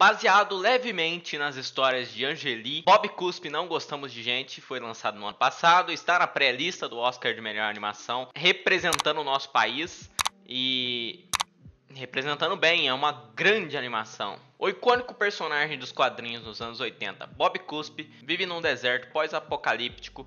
Baseado levemente nas histórias de Angeli, Bob Cuspe Não Gostamos de Gente foi lançado no ano passado, está na pré-lista do Oscar de Melhor Animação, representando o nosso país e representando bem, é uma grande animação. O icônico personagem dos quadrinhos nos anos 80, Bob Cuspe, vive num deserto pós-apocalíptico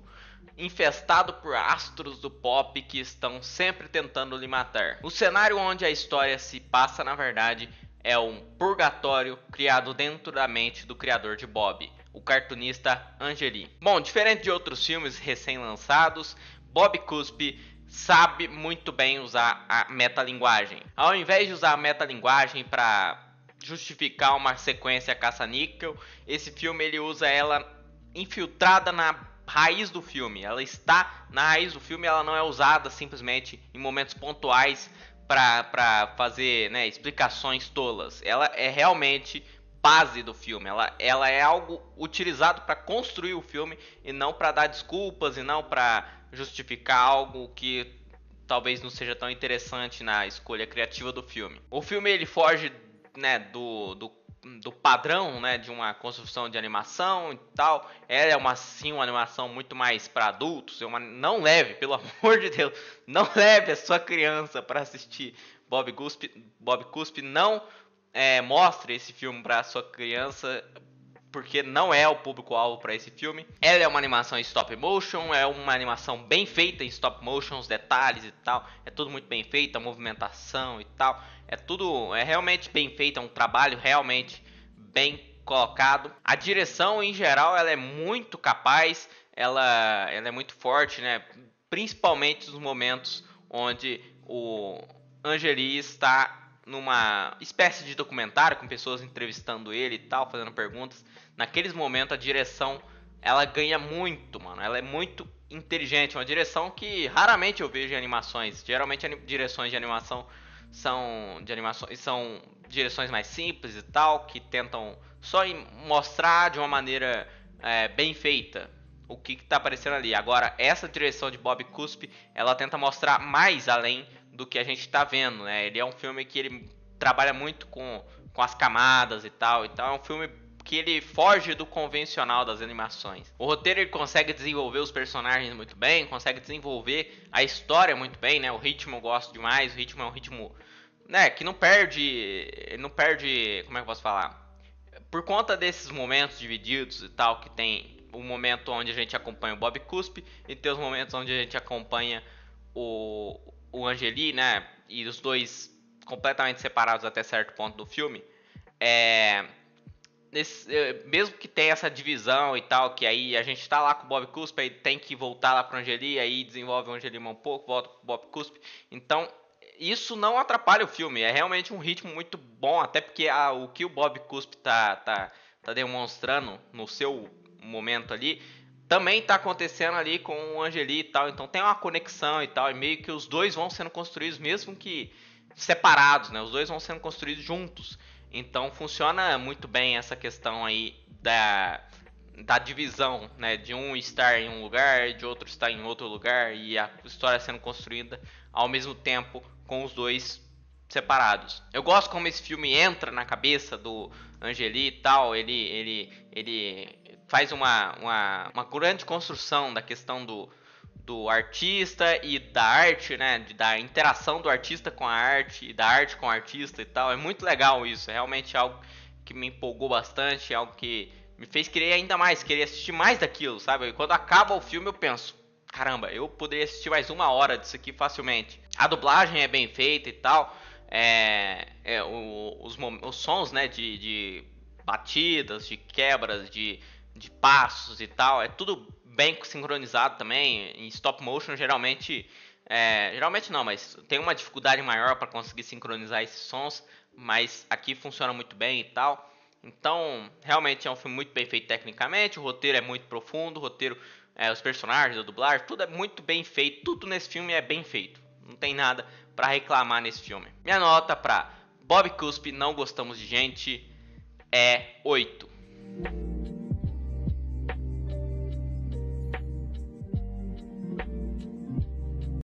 infestado por astros do pop que estão sempre tentando lhe matar. O cenário onde a história se passa, na verdade, é um purgatório criado dentro da mente do criador de Bob, o cartunista Angeli. Bom, diferente de outros filmes recém-lançados, Bob Cuspe sabe muito bem usar a metalinguagem. Ao invés de usar a metalinguagem para justificar uma sequência caça-níquel, esse filme ele usa ela infiltrada na raiz do filme. Ela está na raiz do filme, ela não é usada simplesmente em momentos pontuais para fazer né, explicações tolas. Ela é realmente base do filme. Ela, ela é algo utilizado para construir o filme e não para dar desculpas e não para justificar algo que talvez não seja tão interessante na escolha criativa do filme. O filme ele foge né, do, do do padrão, né, de uma construção de animação e tal. Ela é uma sim, uma animação muito mais para adultos. É uma, não leve, pelo amor de Deus, não leve a sua criança para assistir Bob Cuspe. Bob Cuspe não é, mostre esse filme para sua criança porque não é o público-alvo para esse filme. Ela é uma animação em stop motion, é uma animação bem feita em stop motion, os detalhes e tal, é tudo muito bem feito, a movimentação e tal, é tudo é realmente bem feito, é um trabalho realmente bem colocado. A direção em geral, ela é muito capaz, ela, ela é muito forte, né? Principalmente nos momentos onde o Angeli está numa espécie de documentário com pessoas entrevistando ele e tal, fazendo perguntas. Naqueles momentos a direção ela ganha muito, mano. Ela é muito inteligente, uma direção que raramente eu vejo em animações. Geralmente direções de animação são de animações são direções mais simples e tal, que tentam só mostrar de uma maneira é, bem feita o que, está aparecendo ali. Agora, essa direção de Bob Cuspe, ela tenta mostrar mais além do que a gente está vendo, né? Ele é um filme que ele trabalha muito com, com as camadas e tal. Então é um filme que ele foge do convencional das animações. O roteiro ele consegue desenvolver os personagens muito bem, consegue desenvolver a história muito bem, né? O ritmo eu gosto demais, o ritmo é um ritmo, né, que não perde, não perde, como é que eu posso falar? Por conta desses momentos divididos e tal que tem o momento onde a gente acompanha o Bob Cuspe e tem os momentos onde a gente acompanha o, o Angeli, né? E os dois completamente separados até certo ponto do filme. É, nesse, é, mesmo que tenha essa divisão e tal, que aí a gente tá lá com o Bob Cuspe, aí tem que voltar lá pro Angeli, aí desenvolve o Angeli um pouco, volta pro Bob Cuspe. Então, isso não atrapalha o filme. É realmente um ritmo muito bom, até porque a, o que o Bob Cuspe tá, tá, tá demonstrando no seu momento ali também está acontecendo ali com o Angeli e tal, então tem uma conexão e tal, e meio que os dois vão sendo construídos, mesmo que separados, né? Os dois vão sendo construídos juntos. Então funciona muito bem essa questão aí da, da divisão, né? De um estar em um lugar, de outro estar em outro lugar, e a história sendo construída ao mesmo tempo com os dois separados. Eu gosto como esse filme entra na cabeça do Angeli e tal, ele, ele, ele faz uma, uma, uma grande construção da questão do, do artista e da arte, né? Da interação do artista com a arte e da arte com o artista e tal. É muito legal isso. É realmente algo que me empolgou bastante, é algo que me fez querer ainda mais, querer assistir mais daquilo, sabe? E quando acaba o filme eu penso, caramba, eu poderia assistir mais uma hora disso aqui facilmente. A dublagem é bem feita e tal. É, é o, os, os, sons, né? De, de batidas, de quebras, de de passos e tal, é tudo bem sincronizado também. Em stop motion, geralmente. É, geralmente não, mas tem uma dificuldade maior para conseguir sincronizar esses sons, mas aqui funciona muito bem e tal. Então, realmente é um filme muito bem feito tecnicamente, o roteiro é muito profundo, o roteiro, é, os personagens, a dublagem, tudo é muito bem feito, tudo nesse filme é bem feito. Não tem nada para reclamar nesse filme. Minha nota para Bob Cuspe, Não Gostamos de Gente é 8.